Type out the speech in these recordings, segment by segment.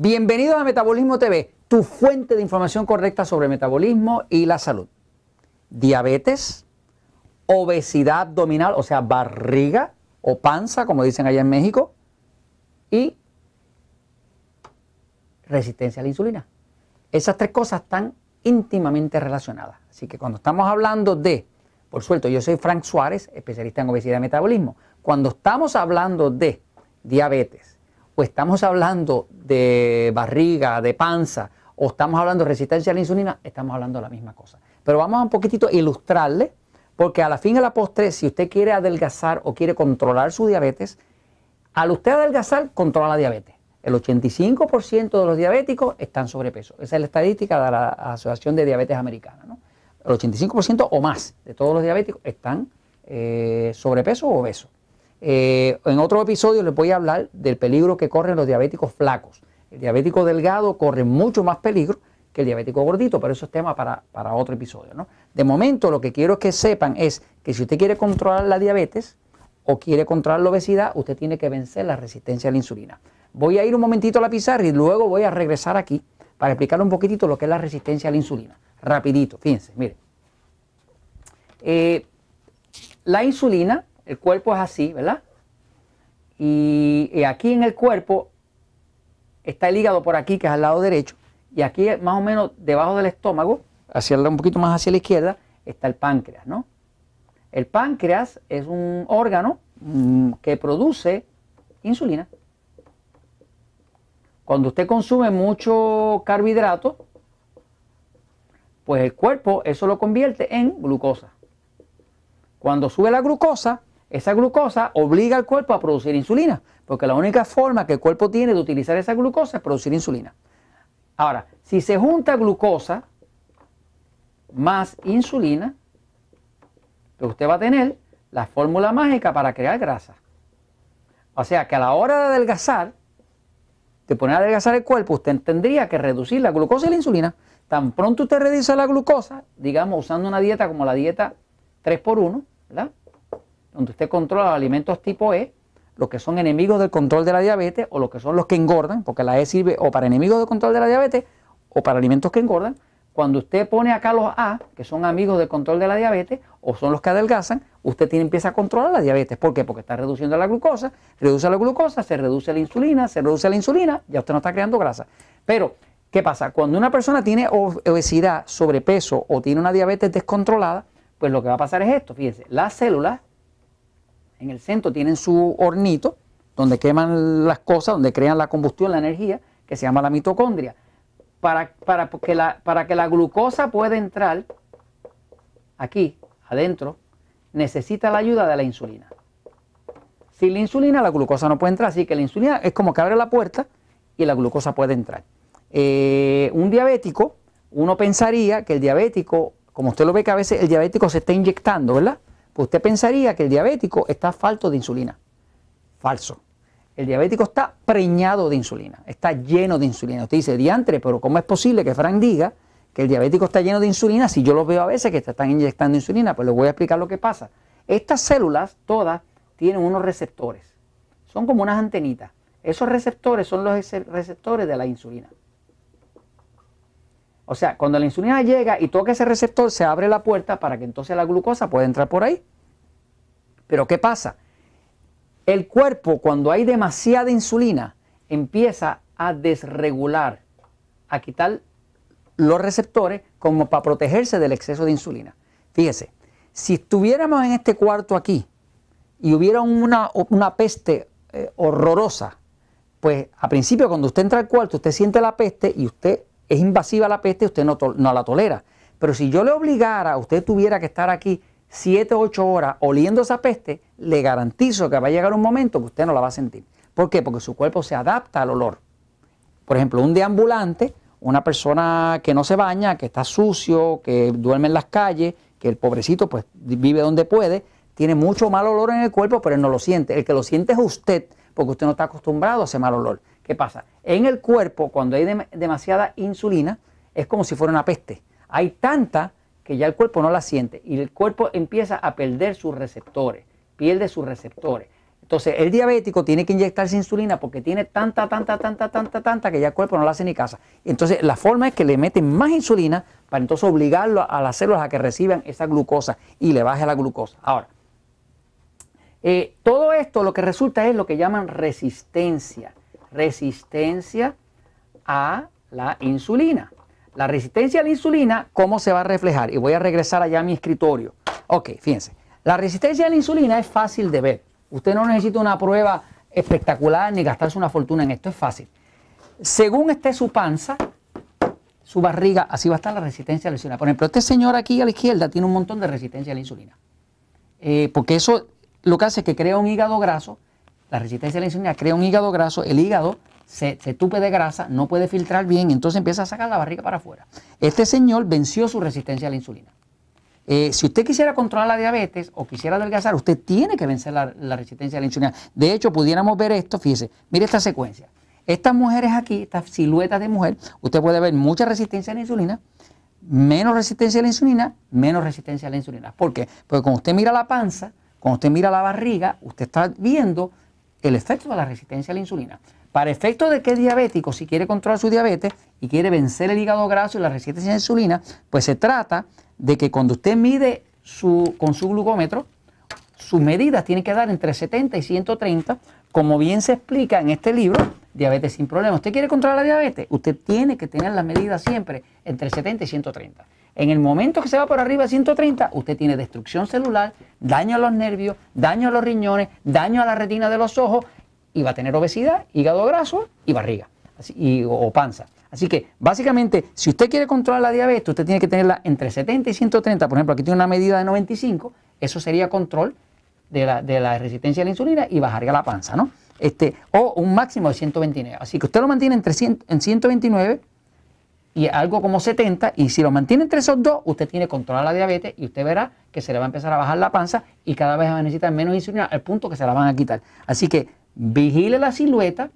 Bienvenido a Metabolismo TV, tu fuente de información correcta sobre metabolismo y la salud. Diabetes, obesidad abdominal, o sea, barriga o panza, como dicen allá en México, y resistencia a la insulina. Esas tres cosas están íntimamente relacionadas. Así que cuando estamos hablando de, por suerte yo soy Frank Suárez, especialista en obesidad y metabolismo. Cuando estamos hablando de diabetes, pues estamos hablando de barriga, de panza, o estamos hablando de resistencia a la insulina, estamos hablando de la misma cosa. Pero vamos a un poquitito ilustrarle, porque a la fin y a la postre, si usted quiere adelgazar o quiere controlar su diabetes, al usted adelgazar, controla la diabetes. El 85% de los diabéticos están sobrepeso. Esa es la estadística de la Asociación de Diabetes Americana. El 85% o más de todos los diabéticos están eh, sobrepeso o obesos. Eh, en otro episodio les voy a hablar del peligro que corren los diabéticos flacos. El diabético delgado corre mucho más peligro que el diabético gordito, pero eso es tema para, otro episodio. De momento lo que quiero que sepan es que si usted quiere controlar la diabetes o quiere controlar la obesidad, usted tiene que vencer la resistencia a la insulina. Voy a ir un momentito a la pizarra y luego voy a regresar aquí para explicarle un poquitito lo que es la resistencia a la insulina. Rapidito, fíjense, miren. Eh, la insulina el cuerpo es así, ¿verdad? Y, aquí en el cuerpo está el hígado por aquí, que es al lado derecho, y aquí más o menos debajo del estómago, hacia un poquito más hacia la izquierda, está el páncreas, ¿no? El páncreas es un órgano mm, que produce insulina. Cuando usted consume mucho carbohidrato, pues el cuerpo eso lo convierte en glucosa. Cuando sube la glucosa, esa glucosa obliga al cuerpo a producir insulina, porque la única forma que el cuerpo tiene de utilizar esa glucosa es producir insulina. Ahora, si se junta glucosa más insulina, pues usted va a tener la fórmula mágica para crear grasa. O sea que a la hora de adelgazar, de poner a adelgazar el cuerpo, usted tendría que reducir la glucosa y la insulina. Tan pronto usted reduce la glucosa, digamos usando una dieta como la dieta 3x1, ¿verdad? cuando usted controla los alimentos tipo E, los que son enemigos del control de la diabetes o los que son los que engordan, porque la E sirve o para enemigos del control de la diabetes o para alimentos que engordan. Cuando usted pone acá los A, que son amigos del control de la diabetes o son los que adelgazan, usted tiene, empieza a controlar la diabetes. ¿Por qué? Porque está reduciendo la glucosa, reduce la glucosa, se reduce la insulina, se reduce la insulina, ya usted no está creando grasa. Pero, ¿qué pasa? Cuando una persona tiene obesidad, sobrepeso o tiene una diabetes descontrolada, pues lo que va a pasar es esto, fíjense, las células en el centro tienen su hornito, donde queman las cosas, donde crean la combustión, la energía, que se llama la mitocondria. Para, para, que, la, para que la glucosa pueda entrar aquí, adentro, necesita la ayuda de la insulina. Sin la insulina la glucosa no puede entrar, así que la insulina es como que abre la puerta y la glucosa puede entrar. Eh, un diabético, uno pensaría que el diabético, como usted lo ve que a veces el diabético se está inyectando, ¿verdad? Pues usted pensaría que el diabético está falto de insulina. Falso. El diabético está preñado de insulina, está lleno de insulina. Usted dice, diantre, pero ¿cómo es posible que Frank diga que el diabético está lleno de insulina si yo los veo a veces que te están inyectando insulina? Pues les voy a explicar lo que pasa. Estas células, todas, tienen unos receptores. Son como unas antenitas. Esos receptores son los receptores de la insulina. O sea, cuando la insulina llega y toca ese receptor, se abre la puerta para que entonces la glucosa pueda entrar por ahí. Pero ¿qué pasa? El cuerpo, cuando hay demasiada insulina, empieza a desregular, a quitar los receptores como para protegerse del exceso de insulina. Fíjese, si estuviéramos en este cuarto aquí y hubiera una, peste eh, horrorosa, pues a principio cuando usted entra al cuarto usted siente la peste y usted es invasiva la peste, usted no, la tolera. Pero si yo le obligara, usted tuviera que estar aquí 7 o 8 horas oliendo esa peste, le garantizo que va a llegar un momento que usted no la va a sentir. ¿Por qué? Porque su cuerpo se adapta al olor. Por ejemplo, un deambulante, una persona que no se baña, que está sucio, que duerme en las calles, que el pobrecito pues vive donde puede, tiene mucho mal olor en el cuerpo, pero él no lo siente. El que lo siente es usted, porque usted no está acostumbrado a ese mal olor. ¿Qué pasa? En el cuerpo, cuando hay demasiada insulina, es como si fuera una peste. Hay tanta que ya el cuerpo no la siente y el cuerpo empieza a perder sus receptores, pierde sus receptores. Entonces, el diabético tiene que inyectarse insulina porque tiene tanta, tanta, tanta, tanta, tanta que ya el cuerpo no la hace ni casa. Entonces, la forma es que le meten más insulina para entonces obligarlo a las células a que reciban esa glucosa y le baje la glucosa. Ahora, eh, todo esto lo que resulta es lo que llaman resistencia resistencia a la insulina. La resistencia a la insulina, ¿cómo se va a reflejar? Y voy a regresar allá a mi escritorio. Ok, fíjense. La resistencia a la insulina es fácil de ver. Usted no necesita una prueba espectacular ni gastarse una fortuna en esto, es fácil. Según esté su panza, su barriga, así va a estar la resistencia a la insulina. Por ejemplo, este señor aquí a la izquierda tiene un montón de resistencia a la insulina. Eh, porque eso lo que hace es que crea un hígado graso la resistencia a la insulina crea un hígado graso, el hígado se, tupe de grasa, no puede filtrar bien, entonces empieza a sacar la barriga para afuera. Este señor venció su resistencia a la insulina. Eh, si usted quisiera controlar la diabetes o quisiera adelgazar, usted tiene que vencer la, la, resistencia a la insulina. De hecho, pudiéramos ver esto, fíjese, mire esta secuencia. Estas mujeres aquí, estas siluetas de mujer, usted puede ver mucha resistencia a la insulina, menos resistencia a la insulina, menos resistencia a la insulina. ¿Por qué? Porque cuando usted mira la panza, cuando usted mira la barriga, usted está viendo el efecto de la resistencia a la insulina. Para efecto de que diabético, si quiere controlar su diabetes y quiere vencer el hígado graso y la resistencia a la insulina, pues se trata de que cuando usted mide su, con su glucómetro, sus medidas tienen que dar entre 70 y 130, como bien se explica en este libro, Diabetes sin problemas. ¿Usted quiere controlar la diabetes? Usted tiene que tener las medidas siempre entre 70 y 130. En el momento que se va por arriba de 130, usted tiene destrucción celular, daño a los nervios, daño a los riñones, daño a la retina de los ojos y va a tener obesidad, hígado graso y barriga o panza. Así que básicamente, si usted quiere controlar la diabetes, usted tiene que tenerla entre 70 y 130. Por ejemplo, aquí tiene una medida de 95, eso sería control de la, de la resistencia a la insulina y bajaría la panza, ¿no? Este, o un máximo de 129. Así que usted lo mantiene entre en 129 y algo como 70, y si lo mantiene entre esos dos, usted tiene control controlar la diabetes y usted verá que se le va a empezar a bajar la panza y cada vez va a necesitar menos insulina al punto que se la van a quitar. Así que vigile la silueta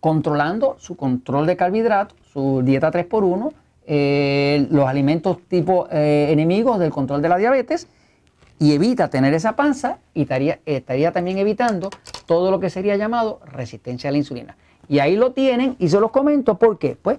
controlando su control de carbohidratos, su dieta 3x1, eh, los alimentos tipo eh, enemigos del control de la diabetes y evita tener esa panza y estaría, estaría también evitando todo lo que sería llamado resistencia a la insulina. Y ahí lo tienen y se los comento porque, pues,